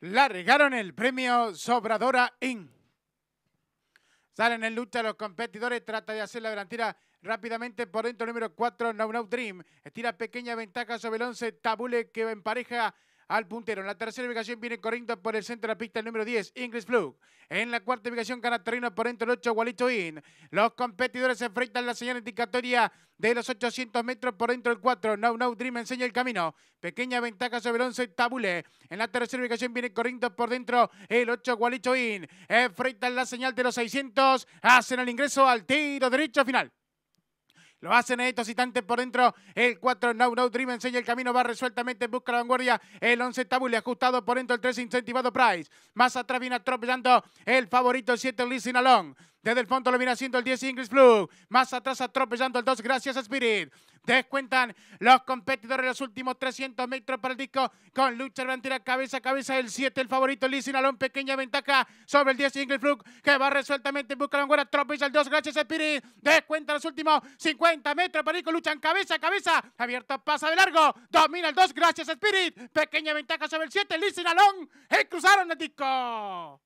La regaron el premio Sobradora In. Salen en lucha los competidores, trata de hacer la delantera rápidamente por dentro número 4, No No Dream. Estira pequeña ventaja sobre el 11, Tabule que en empareja al puntero. En la tercera ubicación viene corriendo por el centro de la pista, el número 10, English Blue. En la cuarta ubicación gana terreno por dentro el 8, Walicho In. Los competidores se enfrentan la señal indicatoria de los 800 metros por dentro del 4. No No Dream enseña el camino. Pequeña ventaja sobre el 11, Tabule. En la tercera ubicación viene corriendo por dentro el 8, Gualicho In. Enfrentan la señal de los 600. Hacen el ingreso al tiro derecho final. Lo hacen estos citantes por dentro. El 4 No No Dream enseña el camino. Va resueltamente busca la vanguardia. El 11 Tabule ajustado por dentro. El 3 incentivado Price. Más atrás viene atropellando el favorito. 7 Listen Along. Desde el fondo lo viene haciendo el 10 English Blue. Más atrás atropellando el 2 Gracias Spirit. Descuentan los competidores los últimos 300 metros para el disco con lucha delantera cabeza a cabeza el 7, el favorito Lizzy Nalón, pequeña ventaja sobre el 10 Flug, que va resueltamente en busca de la el 2 gracias Spirit. descuentan los últimos 50 metros para el disco, luchan cabeza a cabeza, abierto pasa de largo, domina el 2 gracias Spirit, pequeña ventaja sobre el 7, Lizzy Sinalón, y cruzaron el disco.